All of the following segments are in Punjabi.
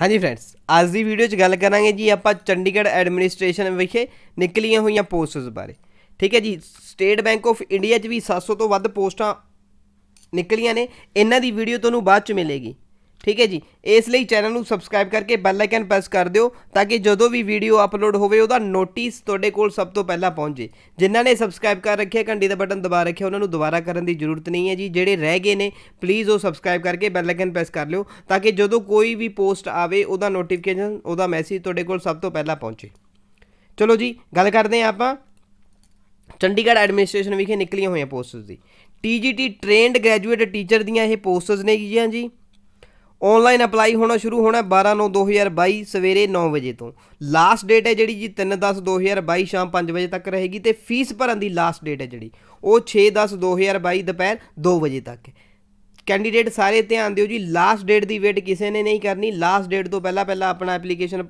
ਹਾਂਜੀ ਫਰੈਂਡਸ ਅੱਜ ਦੀ ਵੀਡੀਓ 'ਚ ਗੱਲ ਕਰਾਂਗੇ ਜੀ ਆਪਾਂ ਚੰਡੀਗੜ੍ਹ ਐਡਮਿਨਿਸਟ੍ਰੇਸ਼ਨ ਵਿਖੇ ਨਿਕਲੀਆਂ ਹੋਈਆਂ ਪੋਸਟਸ ਬਾਰੇ ਠੀਕ ਹੈ ਜੀ ਸਟੇਟ ਬੈਂਕ ਆਫ ਇੰਡੀਆ 'ਚ ਵੀ 700 ਤੋਂ ਵੱਧ ਪੋਸਟਾਂ ਨਿਕਲੀਆਂ ਨੇ ਇਹਨਾਂ ਦੀ ਵੀਡੀਓ ਤੁਹਾਨੂੰ ਬਾਅਦ 'ਚ ਮਿਲੇਗੀ ਠੀਕ ਹੈ ਜੀ ਇਸ ਲਈ ਚੈਨਲ ਨੂੰ ਸਬਸਕ੍ਰਾਈਬ ਕਰਕੇ ਬੈਲ ਆਈਕਨ ਪ੍ਰੈਸ ਕਰ ਦਿਓ ਤਾਂ ਕਿ ਜਦੋਂ ਵੀ ਵੀਡੀਓ ਅਪਲੋਡ ਹੋਵੇ ਉਹਦਾ ਨੋਟਿਸ ਤੁਹਾਡੇ ਕੋਲ ਸਭ ਤੋਂ ਪਹਿਲਾਂ ਪਹੁੰਚੇ ਜਿਨ੍ਹਾਂ ਨੇ ਸਬਸਕ੍ਰਾਈਬ ਕਰ ਰੱਖਿਆ ਘੰਟੀ ਦਾ ਬਟਨ ਦਬਾ ਰੱਖਿਆ ਉਹਨਾਂ ਨੂੰ ਦੁਬਾਰਾ ਕਰਨ ਦੀ ਜ਼ਰੂਰਤ ਨਹੀਂ ਹੈ ਜੀ ਜਿਹੜੇ ਰਹਿ ਗਏ ਨੇ ਪਲੀਜ਼ ਉਹ ਸਬਸਕ੍ਰਾਈਬ ਕਰਕੇ ਬੈਲ ਆਈਕਨ ਪ੍ਰੈਸ ਕਰ ਲਿਓ ਤਾਂ ਕਿ ਜਦੋਂ ਕੋਈ ਵੀ ਪੋਸਟ ਆਵੇ ਉਹਦਾ ਨੋਟੀਫਿਕੇਸ਼ਨ ਉਹਦਾ ਮੈਸੇਜ ਤੁਹਾਡੇ ਕੋਲ ਸਭ ਤੋਂ ਪਹਿਲਾਂ ਪਹੁੰਚੇ ਚਲੋ ਜੀ ਗੱਲ ਕਰਦੇ ਆ ਆਪਾਂ ਚੰਡੀਗੜ੍ਹ ਐਡਮਿਨਿਸਟ੍ਰੇਸ਼ਨ ਵਿਖੇ ਨਿਕਲੀਆਂ ਹੋਈਆਂ ਪੋਸਟਸ ਦੀ ਟੀਜੀਟੀ ਟ੍ਰੇਨਡ ਗ੍ਰੈਜੂਏਟ ਟੀਚਰ ਦੀਆਂ ਇਹ ਪੋਸਟਸ ਨੇ ਜੀ ਆਨਲਾਈਨ ਅਪਲਾਈ ਹੋਣਾ ਸ਼ੁਰੂ ਹੋਣਾ 12/9/2022 ਸਵੇਰੇ 9 ਵਜੇ ਤੋਂ ਲਾਸਟ ਡੇਟ ਹੈ ਜਿਹੜੀ ਜੀ 3/10/2022 ਸ਼ਾਮ 5 ਵਜੇ ਤੱਕ ਰਹੇਗੀ ਤੇ ਫੀਸ ਭਰਨ ਦੀ ਲਾਸਟ ਡੇਟ ਹੈ ਜਿਹੜੀ ਉਹ 6/10/2022 ਦੁਪਹਿਰ 2 ਵਜੇ ਤੱਕ ਹੈ ਕੈਂਡੀਡੇਟ ਸਾਰੇ ਧਿਆਨ ਦਿਓ ਜੀ ਲਾਸਟ ਡੇਟ ਦੀ ਵੇਟ ਕਿਸੇ ਨੇ ਨਹੀਂ ਕਰਨੀ ਲਾਸਟ ਡੇਟ ਤੋਂ ਪਹਿਲਾਂ ਪਹਿਲਾਂ ਆਪਣਾ ਐਪਲੀਕੇਸ਼ਨ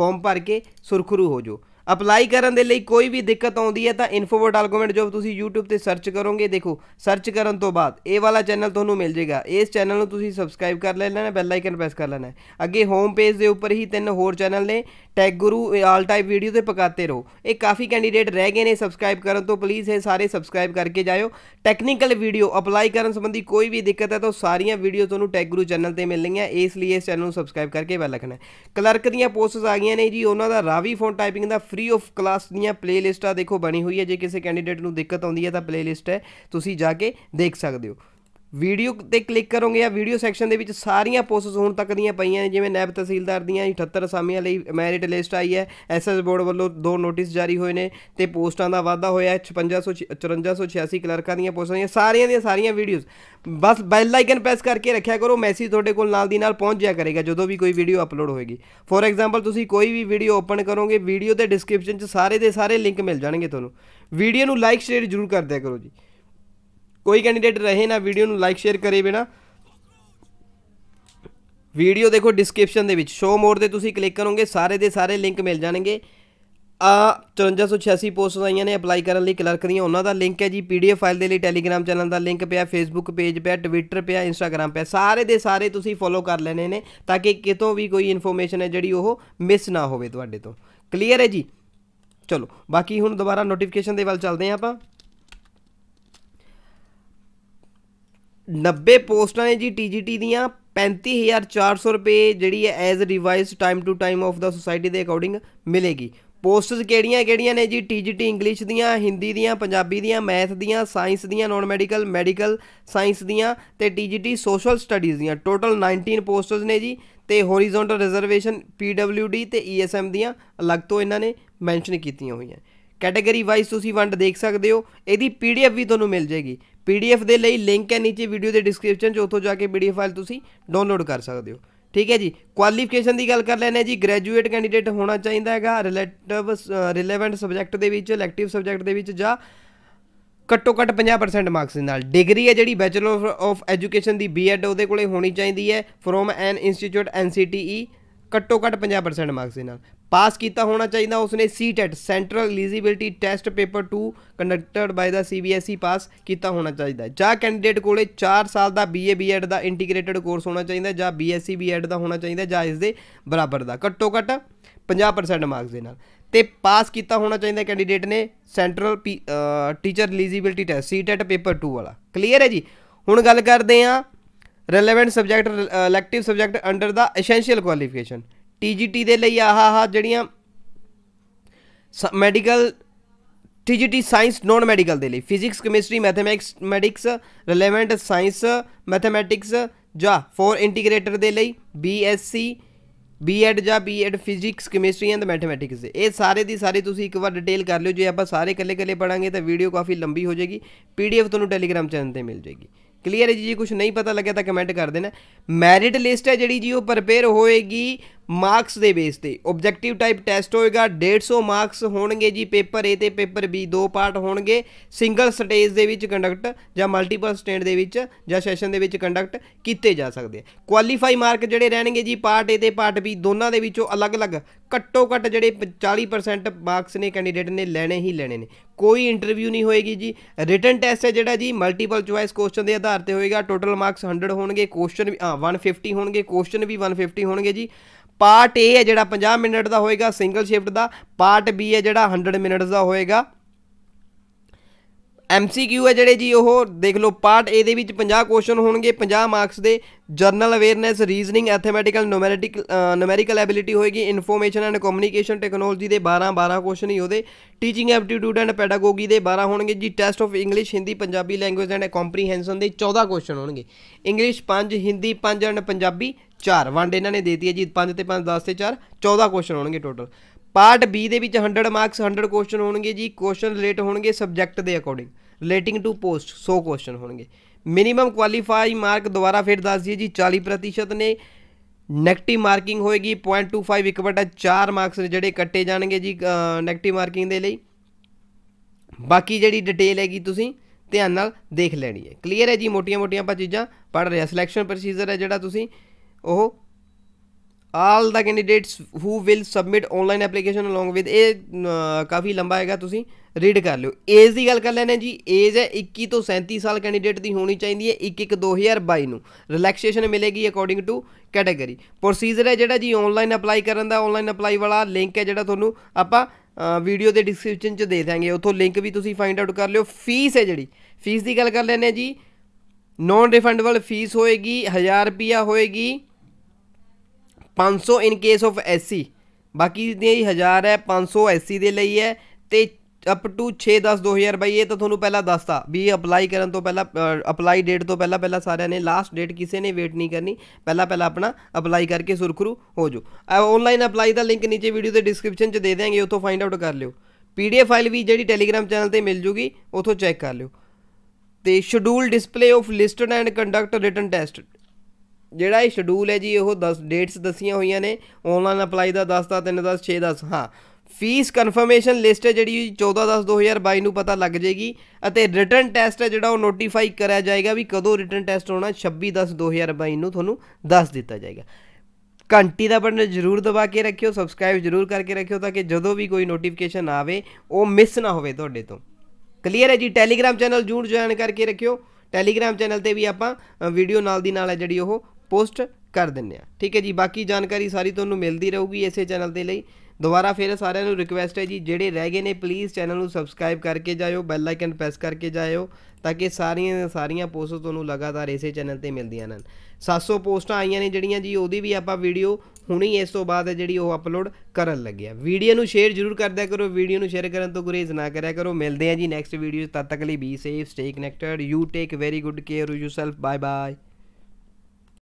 ਫਾਰਮ ਭਰ ਕੇ ਸੁਰਖਰੂ ਹੋ ਜਾਓ ਅਪਲਾਈ ਕਰਨ ਦੇ ਲਈ ਕੋਈ ਵੀ ਦਿੱਕਤ ਆਉਂਦੀ ਹੈ ਤਾਂ ਇਨਫੋਵਰਟ ਆਲਗੋਮੈਂਟ ਜੋਬ ਤੁਸੀਂ YouTube ਤੇ ਸਰਚ ਕਰੋਗੇ ਦੇਖੋ ਸਰਚ ਕਰਨ ਤੋਂ ਬਾਅਦ ਇਹ ਵਾਲਾ ਚੈਨਲ ਤੁਹਾਨੂੰ ਮਿਲ ਜਾਏਗਾ ਇਸ ਚੈਨਲ ਨੂੰ ਤੁਸੀਂ ਸਬਸਕ੍ਰਾਈਬ ਕਰ ਲੈਣਾ ਹੈ ਬੈਲ ਆਈਕਨ ਪ੍ਰੈਸ ਕਰ ਲੈਣਾ ਹੈ ਅੱਗੇ ਹੋਮ ਪੇਜ ਦੇ ਉੱਪਰ ਹੀ ਤਿੰਨ ਹੋਰ ਚੈਨਲ ਨੇ ਟੈਗ ਗੁਰੂ ਆਲ ਟਾਈਪ ਵੀਡੀਓ ਤੇ ਪਕਾਤੇ ਰਹੋ ਇਹ ਕਾਫੀ ਕੈਂਡੀਡੇਟ ਰਹਿ ਗਏ ਨੇ ਸਬਸਕ੍ਰਾਈਬ ਕਰਨ ਤੋਂ ਪਲੀਜ਼ ਇਹ ਸਾਰੇ ਸਬਸਕ੍ਰਾਈਬ ਕਰਕੇ ਜਾਇਓ ਟੈਕਨੀਕਲ ਵੀਡੀਓ ਅਪਲਾਈ ਕਰਨ ਸੰਬੰਧੀ ਕੋਈ ਵੀ ਦਿੱਕਤ ਹੈ ਤਾਂ ਸਾਰੀਆਂ ਵੀਡੀਓ ਤੁਹਾਨੂੰ ਟੈਗ ਗੁਰੂ ਚੈਨਲ ਤੇ ਮਿਲਣਗੀਆਂ ਇਸ ਲਈ ਇਸ ਚੈਨਲ ਨੂੰ ਸਬਸਕ੍ਰਾਈਬ ਕਰਕੇ ਬੈਲ ਆਈਕਨ ਕਲਰਕ ਦੀਆਂ ਪੋਸਟਸ ਆ ਗਈਆਂ ਨੇ ਜੀ ਉਹਨਾਂ ਦਾ ਰਾਵੀ ਫੋਨ ਟਾਈਪਿੰਗ ਦਾ ਫ੍ਰੀ ਆਫ ਕਲਾਸ ਦੀਆਂ ਪਲੇਲਿਸਟਾਂ ਦੇਖੋ ਬਣੀ ਹੋਈ ਹੈ ਜੇ ਕਿਸੇ ਕੈਂਡੀਡੇਟ ਨੂੰ ਦਿੱਕਤ ਆਉਂਦੀ ਹੈ ਤਾਂ ਪਲੇਲਿਸਟ ਹੈ ਤੁਸੀਂ ਜਾ ਕੇ ਦੇਖ ਸਕਦੇ ਹੋ ਵੀਡੀਓ ਤੇ ਕਲਿੱਕ ਕਰੋਗੇ ਜਾਂ ਵੀਡੀਓ ਸੈਕਸ਼ਨ ਦੇ ਵਿੱਚ ਸਾਰੀਆਂ ਪੋਸਟਸ ਹੁਣ ਤੱਕ ਦੀਆਂ ਪਈਆਂ ਨੇ ਜਿਵੇਂ ਨੈਬ ਤਹਿਸੀਲਦਾਰ ਦੀਆਂ 78 ਅਸਾਮੀਆਂ ਲਈ ਮੈਰਿਟ ਲਿਸਟ ਆਈ ਹੈ ਐਸਐਸ ਬੋਰਡ ਵੱਲੋਂ ਦੋ ਨੋਟਿਸ ਜਾਰੀ ਹੋਏ ਨੇ ਤੇ ਪੋਸਟਾਂ ਦਾ ਵਾਧਾ ਹੋਇਆ ਹੈ 5486 ਕਲਰਕਾਂ ਦੀਆਂ ਪੋਸਟਾਂ ਦੀਆਂ ਸਾਰੀਆਂ ਦੀਆਂ ਸਾਰੀਆਂ ਵੀਡੀਓਜ਼ ਬਸ ਬੈਲ ਆਈਕਨ ਪ੍ਰੈਸ ਕਰਕੇ ਰੱਖਿਆ ਕਰੋ ਮੈਸੇਜ ਤੁਹਾਡੇ ਕੋਲ ਨਾਲ ਦੀ ਨਾਲ ਪਹੁੰਚ ਜਾਇਆ ਕਰੇਗਾ ਜਦੋਂ ਵੀ ਕੋਈ ਵੀਡੀਓ ਅਪਲੋਡ ਹੋਏਗੀ ਫੋਰ ਐਗਜ਼ਾਮਪਲ ਤੁਸੀਂ ਕੋਈ ਵੀ ਵੀਡੀਓ ਓਪਨ ਕਰੋਗੇ ਵੀਡੀਓ ਦੇ ਡਿਸਕ੍ਰਿਪਸ਼ਨ 'ਚ ਸਾਰੇ ਦੇ ਸਾਰੇ ਲਿੰਕ ਮਿਲ ਜਾਣਗੇ ਤੁਹਾਨੂੰ ਵੀਡੀਓ ਨੂੰ ਲਾਈਕ ਸ਼ੇਅਰ ਜ਼ਰੂਰ ਕਰ ਦਿਆ ਕਰੋ ਜੀ ਕੋਈ ਕੈਂਡੀਡੇਟ ਰਹੇ ਨਾ ਵੀਡੀਓ ਨੂੰ ਲਾਈਕ ਸ਼ੇਅਰ ਕਰੇ ਬਿਨਾ ਵੀਡੀਓ ਦੇਖੋ ਡਿਸਕ੍ਰਿਪਸ਼ਨ ਦੇ ਵਿੱਚ ਸ਼ੋ ਮੋਰ ਤੇ ਤੁਸੀਂ ਕਲਿੱਕ ਕਰੋਗੇ ਸਾਰੇ ਦੇ ਸਾਰੇ ਲਿੰਕ ਮਿਲ ਜਾਣਗੇ ਆ 5486 ਪੋਸਟਸ ਆਈਆਂ ਨੇ ਅਪਲਾਈ ਕਰਨ ਲਈ ਕਲਰਕ ਦੀਆਂ ਉਹਨਾਂ ਦਾ ਲਿੰਕ ਹੈ ਜੀ ਪੀਡੀਐਫ ਫਾਈਲ ਦੇ ਲਈ ਟੈਲੀਗ੍ਰam ਚੈਨਲ ਦਾ ਲਿੰਕ ਪਿਆ ਫੇਸਬੁੱਕ ਪੇਜ ਪਿਆ ਟਵਿੱਟਰ ਪਿਆ ਇੰਸਟਾਗ੍ਰam ਪਿਆ ਸਾਰੇ ਦੇ ਸਾਰੇ ਤੁਸੀਂ ਫੋਲੋ ਕਰ ਲੈਣੇ ਨੇ ਤਾਂ ਕਿ ਕਿਤੋਂ ਵੀ ਕੋਈ ਇਨਫੋਰਮੇਸ਼ਨ ਹੈ ਜਿਹੜੀ ਉਹ ਮਿਸ ਨਾ ਹੋਵੇ ਤੁਹਾਡੇ ਤੋਂ ਕਲੀਅਰ ਹੈ ਜੀ ਚਲੋ ਬਾਕੀ ਹੁਣ ਦੁਬਾਰਾ ਨੋਟੀਫਿਕੇਸ਼ਨ ਦੇ ਵੱਲ ਚੱਲਦੇ ਆਂ ਆਪਾਂ 90 ਪੋਸਟਾਂ ਨੇ ਜੀ ਟੀਜੀਟੀ ਦੀਆਂ 35400 ਰੁਪਏ ਜਿਹੜੀ ਹੈ as revised time to time of the society ਦੇ ਅਕੋਰਡਿੰਗ ਮਿਲੇਗੀ ਪੋਸਟਸ ਕਿਹੜੀਆਂ ਕਿਹੜੀਆਂ ਨੇ ਜੀ ਟੀਜੀਟੀ ਇੰਗਲਿਸ਼ ਦੀਆਂ ਹਿੰਦੀ ਦੀਆਂ ਪੰਜਾਬੀ ਦੀਆਂ ਮੈਥ ਦੀਆਂ ਸਾਇੰਸ ਦੀਆਂ ਨਾਨ ਮੈਡੀਕਲ ਮੈਡੀਕਲ ਸਾਇੰਸ ਦੀਆਂ ਤੇ ਟੀਜੀਟੀ ਸੋਸ਼ਲ ਸਟੱਡੀਜ਼ ਦੀਆਂ ਟੋਟਲ 19 ਪੋਸਟਸ ਨੇ ਜੀ ਤੇ ਹੋਰੀਜ਼ੋਨਟਲ ਰਿਜ਼ਰਵੇਸ਼ਨ ਪੀਡਬਲਯੂਡੀ ਤੇ ਈਐਸਐਮ e ਦੀਆਂ ਅਲੱਗ ਤੋਂ ਇਹਨਾਂ ਨੇ ਮੈਂਸ਼ਨ ਕੀਤੀਆਂ ਹੋਈਆਂ ਕੈਟਾਗਰੀ ਵਾਈਜ਼ ਤੁਸੀਂ ਵੰਡ ਦੇਖ ਸਕਦੇ ਹੋ ਇਹਦੀ ਪੀਡੀਐਫ ਵੀ ਤੁਹਾਨੂੰ ਮਿਲ ਜੇਗੀ ਪੀਡੀਐਫ ਦੇ ਲਈ ਲਿੰਕ ਹੈ ਨੀਚੇ ਵੀਡੀਓ ਦੇ ਡਿਸਕ੍ਰਿਪਸ਼ਨ 'ਚ ਉੱਥੋਂ ਜਾ ਕੇ ਪੀਡੀਐਫ ਫਾਈਲ ਤੁਸੀਂ ਡਾਊਨਲੋਡ ਕਰ ਸਕਦੇ ਹੋ ਠੀਕ ਹੈ ਜੀ ਕੁਆਲੀਫਿਕੇਸ਼ਨ ਦੀ ਗੱਲ ਕਰ ਲੈਣੇ ਜੀ ਗ੍ਰੈਜੂਏਟ ਕੈਂਡੀਡੇਟ ਹੋਣਾ ਚਾਹੀਦਾ ਹੈਗਾ ਰਿਲੇਟਿਵ ਰਿਲੇਵੈਂਟ ਸਬਜੈਕਟ ਦੇ ਵਿੱਚ ਇਲੈਕਟਿਵ ਸਬਜੈਕਟ ਦੇ ਵਿੱਚ ਜਾਂ ਘੱਟੋ ਘੱਟ 50% ਮਾਰਕਸ ਦੇ ਨਾਲ ਡਿਗਰੀ ਹੈ ਜਿਹੜੀ ਬੈਚਲਰ ਆਫ ਐਜੂਕੇਸ਼ਨ ਦੀ ਬੀਐਡ ਉਹਦੇ ਕੋਲੇ ਹੋਣੀ ਚਾਹੀਦੀ ਹੈ ਫਰੋਮ ਐਨ ਇੰਸਟੀਚਿਊਟ ਐਨਸੀਟੀਈ ਘੱਟੋ ਘੱਟ 50% ਮਾਰਕਸ ਦੇ ਨਾਲ ਪਾਸ ਕੀਤਾ ਹੋਣਾ ਚਾਹੀਦਾ ਉਸਨੇ CTET central eligibility test paper 2 conducted by the CBSE pass ਕੀਤਾ ਹੋਣਾ ਚਾਹੀਦਾ ਜਾਂ ਕੈਂਡੀਡੇਟ ਕੋਲੇ 4 ਸਾਲ ਦਾ ਬੀਏ ਬੀਐਡ ਦਾ ਇੰਟੀਗ੍ਰੇਟਿਡ ਕੋਰਸ ਹੋਣਾ ਚਾਹੀਦਾ ਜਾਂ ਬੀਐਸਸੀ ਬੀਐਡ e, ਦਾ ਹੋਣਾ ਚਾਹੀਦਾ ਜਾਂ ਇਸ ਦੇ ਬਰਾਬਰ ਦਾ ਘੱਟੋ ਘੱਟ 50% ਮਾਰਕਸ ਦੇ ਨਾਲ ਤੇ ਪਾਸ ਕੀਤਾ ਹੋਣਾ ਚਾਹੀਦਾ ਕੈਂਡੀਡੇਟ ਨੇ central teacher eligibility test CTET paper 2 ਵਾਲਾ ਕਲੀਅਰ ਹੈ ਜੀ ਹੁਣ ਗੱਲ ਕਰਦੇ ਆਂ relevant subject elective subject under the essential qualification TGT ਦੇ ਲਈ ਆਹ ਆਹ ਜਿਹੜੀਆਂ medical TGT science non medical ਦੇ ਲਈ physics chemistry mathematics medics relevant science mathematics ਜਾਂ ਫੋਰ ਇੰਟੀਗ੍ਰੇਟਰ ਦੇ ਲਈ ਬੀਐਸਸੀ ਬੀਐਡ ਜਾਂ BEd physics chemistry and mathematics ਇਹ ਸਾਰੇ ਦੀ ਸਾਰੇ ਤੁਸੀਂ ਇੱਕ ਵਾਰ ਡਿਟੇਲ ਕਰ ਲਿਓ ਜੇ ਆਪਾਂ ਸਾਰੇ ਇਕੱਲੇ-ਇਕੱਲੇ ਪੜਾਂਗੇ ਤਾਂ ਵੀਡੀਓ ਕਾਫੀ ਲੰਬੀ ਹੋ ਜਾਏਗੀ ਪੀਡੀਐਫ ਤੁਹਾਨੂੰ ਟੈਲੀਗ੍ਰਾਮ ਚੈਨਲ ਤੇ ਮਿਲ ਜਾਏਗੀ ਕਲੀਅਰ ਹੈ ਜੀ ਜੇ ਕੁਝ ਨਹੀਂ ਪਤਾ ਲੱਗਿਆ ਤਾਂ ਕਮੈਂਟ ਕਰ ਦੇਣਾ ਮੈਰਿਟ ਲਿਸਟ ਹੈ ਜਿਹੜੀ ਜੀ ਉਹ ਪ੍ਰਪੇਅਰ ਹੋਏਗੀ ਮਾਰਕਸ ਦੇ ਬੇਸ ਤੇ ਆਬਜੈਕਟਿਵ ਟਾਈਪ ਟੈਸਟ ਹੋਏਗਾ 150 ਮਾਰਕਸ ਹੋਣਗੇ ਜੀ ਪੇਪਰ A ਤੇ ਪੇਪਰ B ਦੋ ਪਾਰਟ ਹੋਣਗੇ ਸਿੰਗਲ ਸਟੇਜ ਦੇ ਵਿੱਚ ਕੰਡਕਟ ਜਾਂ ਮਲਟੀਪਲ ਸਟੇਜ ਦੇ ਵਿੱਚ ਜਾਂ ਸੈਸ਼ਨ ਦੇ ਵਿੱਚ ਕੰਡਕਟ ਕੀਤੇ ਜਾ ਸਕਦੇ ਆ ਕੁਆਲੀਫਾਈ ਮਾਰਕ ਜਿਹੜੇ ਰਹਿਣਗੇ ਜੀ ਪਾਰਟ A ਤੇ ਪਾਰਟ B ਦੋਨਾਂ ਦੇ ਵਿੱਚੋਂ ਅਲੱਗ-ਅਲੱਗ ਘੱਟੋ ਘੱਟ ਜਿਹੜੇ 40% ਮਾਰਕਸ ਨੇ ਕੈਂਡੀਡੇਟ ਨੇ ਲੈਣੇ ਹੀ ਲੈਣੇ ਨੇ ਕੋਈ ਇੰਟਰਵਿਊ ਨਹੀਂ ਹੋਏਗੀ ਜੀ ਰਿਟਨ ਟੈਸਟ ਹੈ ਜਿਹੜਾ ਜੀ ਮਲਟੀਪਲ ਚੁਆਇਸ ਕੁਐਸਚਨ ਦੇ ਆਧਾਰ ਤੇ ਹੋਏਗਾ ਟੋਟਲ ਮਾਰਕਸ 100 ਹੋਣਗੇ ਕੁਐਸਚਨ ਵੀ 150 ਹੋਣਗੇ ਕੁਐਸਚਨ ਵੀ 150 ਹੋਣਗੇ ਜੀ ਪਾਰਟ A ਹੈ ਜਿਹੜਾ 50 ਮਿੰਟ ਦਾ ਹੋਏਗਾ ਸਿੰਗਲ ਸ਼ਿਫਟ ਦਾ ਪਾਰਟ B ਹੈ ਜਿਹੜਾ 100 ਮਿੰਟਸ ਦਾ ਹੋਏਗਾ ਐਮਸੀਕਿਊ ਹੈ ਜਿਹੜੇ ਜੀ ਉਹ ਦੇਖ ਲਓ ਪਾਰਟ A ਦੇ ਵਿੱਚ 50 ਕੁਐਸਚਨ ਹੋਣਗੇ 50 ਮਾਰਕਸ ਦੇ general awareness reasoning arithmetical numeric numerical ability ਹੋਏਗੀ ਇਨਫੋਰਮੇਸ਼ਨ ਐਂਡ ਕਮਿਊਨੀਕੇਸ਼ਨ ਟੈਕਨੋਲੋਜੀ ਦੇ 12 12 ਕੁਐਸਚਨ ਹੀ ਉਹਦੇ ਟੀਚਿੰਗ ਐਪਟੀਟਿਊਡ ਐਂਡ ਪੈਡਾਗੋਜੀ ਦੇ 12 ਹੋਣਗੇ ਜੀ test of English Hindi Punjabi language and comprehension ਦੇ 14 ਕੁਐਸਚਨ ਹੋਣਗੇ ਇੰਗਲਿਸ਼ 5 ਹਿੰਦੀ 5 ਐਂਡ ਪੰਜਾਬੀ 4 ਵੰਡ ਇਹਨਾਂ ਨੇ ਦੇਤੀ ਹੈ ਜੀ 5 ਤੇ 5 10 ਤੇ 4 14 ਕੁਐਸਚਨ ਹੋਣਗੇ ਟੋਟਲ ਪਾਰਟ B ਦੇ ਵਿੱਚ 100 ਮਾਰਕਸ 100 ਕੁਐਸਚਨ ਹੋਣਗੇ ਜੀ ਕੁਐਸਚਨ ਰਿਲੇਟ ਹੋਣਗੇ ਸਬਜੈਕਟ ਦੇ according relating to post 100 question ਹੋਣਗੇ ਮਿਨੀਮਮ ਕੁਆਲੀਫਾਈ ਮਾਰਕ ਦੁਬਾਰਾ ਫਿਰ ਦੱਸ ਦਈਏ ਜੀ 40% ਨੇ ਨੈਗੇਟਿਵ ਮਾਰਕਿੰਗ ਹੋਏਗੀ 0.25 1/4 ਮਾਰਕਸ ਜਿਹੜੇ ਕੱਟੇ ਜਾਣਗੇ ਜੀ ਨੈਗੇਟਿਵ ਮਾਰਕਿੰਗ ਦੇ ਲਈ ਬਾਕੀ ਜਿਹੜੀ ਡਿਟੇਲ ਹੈਗੀ ਤੁਸੀਂ ਧਿਆਨ ਨਾਲ ਦੇਖ ਲੈਣੀ ਹੈ ਕਲੀਅਰ ਹੈ ਜੀ ਮੋਟੀਆਂ-ਮੋਟੀਆਂ ਆਪਾਂ ਚੀਜ਼ਾਂ ਪੜ ਰਿਹਾ ਸਿਲੈਕਸ਼ਨ ਪ੍ਰੋਸੀਜਰ ਹੈ ਜਿਹੜਾ ਤੁਸੀਂ ਉਹ all the candidates who will submit online application along with ਇਹ ਕਾਫੀ ਲੰਬਾ ਹੈਗਾ ਤੁਸੀਂ ਰੀਡ ਕਰ ਲਿਓ ਏਜ ਦੀ ਗੱਲ ਕਰ ਲੈਣੇ ਜੀ ਏਜ ਹੈ 21 ਤੋਂ 37 ਸਾਲ ਕੈਂਡੀਡੇਟ ਦੀ ਹੋਣੀ ਚਾਹੀਦੀ ਹੈ 1 2022 ਨੂੰ ਰਿਲੈਕਸੇਸ਼ਨ ਮਿਲੇਗੀ ਅਕੋਰਡਿੰਗ ਟੂ ਕੈਟਾਗਰੀ ਪ੍ਰੋਸੀਜਰ ਹੈ ਜਿਹੜਾ ਜੀ ਆਨਲਾਈਨ ਅਪਲਾਈ ਕਰਨ ਦਾ ਆਨਲਾਈਨ ਅਪਲਾਈ ਵਾਲਾ ਲਿੰਕ ਹੈ ਜਿਹੜਾ ਤੁਹਾਨੂੰ ਆਪਾਂ ਵੀਡੀਓ ਦੇ ਡਿਸਕ੍ਰਿਪਸ਼ਨ 'ਚ ਦੇ ਦਾਂਗੇ ਉੱਥੋਂ ਲਿੰਕ ਵੀ ਤੁਸੀਂ ਫਾਈਂਡ ਆਊਟ ਕਰ ਲਿਓ ਫੀਸ ਹੈ ਜਿਹੜੀ ਫੀਸ ਦੀ ਗੱਲ ਕਰ ਲੈਣੇ ਜੀ ਨਾਨ ਰਿਫੰਡੇਬਲ ਫੀਸ ਹੋਏਗੀ 1000 ਰੁਪਿਆ ਹੋਏਗੀ 500 ਇਨ ਕੇਸ ਆਫ ਐਸਸੀ ਬਾਕੀ ਦੀ 1000 ਹੈ 500 ਐਸਸੀ ਦੇ ਲਈ ਹੈ ਤੇ ਅਪ ਟੂ 6 10 2022 ਇਹ ਤਾਂ ਤੁਹਾਨੂੰ ਪਹਿਲਾਂ ਦੱਸਤਾ ਵੀ ਅਪਲਾਈ ਕਰਨ ਤੋਂ ਪਹਿਲਾਂ ਅਪਲਾਈ ਡੇਟ ਤੋਂ ਪਹਿਲਾਂ ਪਹਿਲਾਂ ਸਾਰਿਆਂ ਨੇ ਲਾਸਟ ਡੇਟ ਕਿਸੇ ਨੇ ਵੇਟ ਨਹੀਂ ਕਰਨੀ ਪਹਿਲਾਂ ਪਹਿਲਾਂ ਆਪਣਾ ਅਪਲਾਈ ਕਰਕੇ ਸੁਰਖਰੂ ਹੋ ਜਾਓ ਆਨਲਾਈਨ ਅਪਲਾਈ ਦਾ ਲਿੰਕ ਨੀਚੇ ਵੀਡੀਓ ਦੇ ਡਿਸਕ੍ਰਿਪਸ਼ਨ 'ਚ ਦੇ ਦੇਾਂਗੇ ਉੱਥੋਂ ਫਾਈਂਡ ਆਊਟ ਕਰ ਲਿਓ ਪੀਡੀਐਫ ਫਾਈਲ ਵੀ ਜਿਹੜੀ ਟੈਲੀਗ੍ਰam ਚੈਨਲ ਤੇ ਮਿਲ ਜੂਗੀ ਉੱਥੋਂ ਚੈੱਕ ਕਰ ਲਿਓ ਤੇ schedule display of listed and conduct written test ਜਿਹੜਾ ਇਹ ਸ਼ਡਿਊਲ ਹੈ ਜੀ ਉਹ 10 ਡੇਟਸ ਦਸੀਆਂ ਹੋਈਆਂ ਨੇ ਆਨਲਾਈਨ ਅਪਲਾਈ ਦਾ 10 ਦਾ 3 10 6 10 ਹਾਂ ਫੀਸ ਕਨਫਰਮੇਸ਼ਨ ਲਿਸਟ ਹੈ ਜਿਹੜੀ 14 10 2022 ਨੂੰ ਪਤਾ ਲੱਗ ਜੇਗੀ ਅਤੇ ਰਿਟਰਨ ਟੈਸਟ ਹੈ ਜਿਹੜਾ ਉਹ ਨੋਟੀਫਾਈ ਕਰਿਆ ਜਾਏਗਾ ਵੀ ਕਦੋਂ ਰਿਟਰਨ ਟੈਸਟ ਹੋਣਾ 26 10 2022 ਨੂੰ ਤੁਹਾਨੂੰ ਦੱਸ ਦਿੱਤਾ ਜਾਏਗਾ ਘੰਟੀ ਦਾ ਬਟਨ ਜ਼ਰੂਰ ਦਬਾ ਕੇ ਰੱਖਿਓ ਸਬਸਕ੍ਰਾਈਬ ਜ਼ਰੂਰ ਕਰਕੇ ਰੱਖਿਓ ਤਾਂ ਕਿ ਜਦੋਂ ਵੀ ਕੋਈ ਨੋਟੀਫਿਕੇਸ਼ਨ ਆਵੇ ਉਹ ਮਿਸ ਨਾ ਹੋਵੇ ਤੁਹਾਡੇ ਤੋਂ ਕਲੀਅਰ ਹੈ ਜੀ ਟੈਲੀਗ੍ਰam ਚੈਨਲ ਜੂਨ ਜੁਆਇਨ ਕਰਕੇ ਰੱਖਿਓ ਟੈਲੀਗ੍ਰam ਚੈਨਲ ਤੇ ਵੀ ਆਪਾਂ ਵੀਡੀਓ ਨਾਲ ਦੀ ਨਾਲ ਹੈ ਜਿਹੜੀ ਉਹ ਪੋਸਟ ਕਰ ਦਿੰਨੇ ਆ ਠੀਕ ਹੈ ਜੀ ਬਾਕੀ ਜਾਣਕਾਰੀ ਸਾਰੀ ਤੁਹਾਨੂੰ ਮਿਲਦੀ ਰਹੂਗੀ ਇਸੇ ਚੈਨਲ ਦੇ ਲਈ ਦੁਬਾਰਾ ਫਿਰ ਸਾਰਿਆਂ ਨੂੰ ਰਿਕੁਐਸਟ ਹੈ ਜੀ ਜਿਹੜੇ ਰਹਿ ਗਏ ਨੇ ਪਲੀਜ਼ ਚੈਨਲ ਨੂੰ ਸਬਸਕ੍ਰਾਈਬ ਕਰਕੇ ਜਾਇਓ ਬੈਲ ਆਈਕਨ ਪ੍ਰੈਸ ਕਰਕੇ ਜਾਇਓ ਤਾਂ ਕਿ ਸਾਰੀਆਂ ਸਾਰੀਆਂ ਪੋਸਟ ਤੁਹਾਨੂੰ ਲਗਾਤਾਰ ਇਸੇ ਚੈਨਲ ਤੇ ਮਿਲਦੀਆਂ ਹਨ 700 ਪੋਸਟਾਂ ਆਈਆਂ ਨੇ ਜਿਹੜੀਆਂ ਜੀ ਉਹਦੀ ਵੀ ਆਪਾਂ ਵੀਡੀਓ ਹੁਣੇ ਇਸ ਤੋਂ ਬਾਅਦ ਜਿਹੜੀ ਉਹ ਅਪਲੋਡ ਕਰਨ ਲੱਗਿਆ ਵੀਡੀਓ ਨੂੰ ਸ਼ੇਅਰ ਜ਼ਰੂਰ ਕਰਦਿਆ ਕਰੋ ਵੀਡੀਓ ਨੂੰ ਸ਼ੇਅਰ ਕਰਨ ਤੋਂ ਗੁਰੇਜ਼ ਨਾ ਕਰਿਆ ਕਰੋ ਮਿਲਦੇ ਆਂ ਜੀ ਨੈਕਸਟ ਵੀਡੀਓ ਤਦ ਤੱਕ ਲਈ be safe stay connected you take very good care yourself bye bye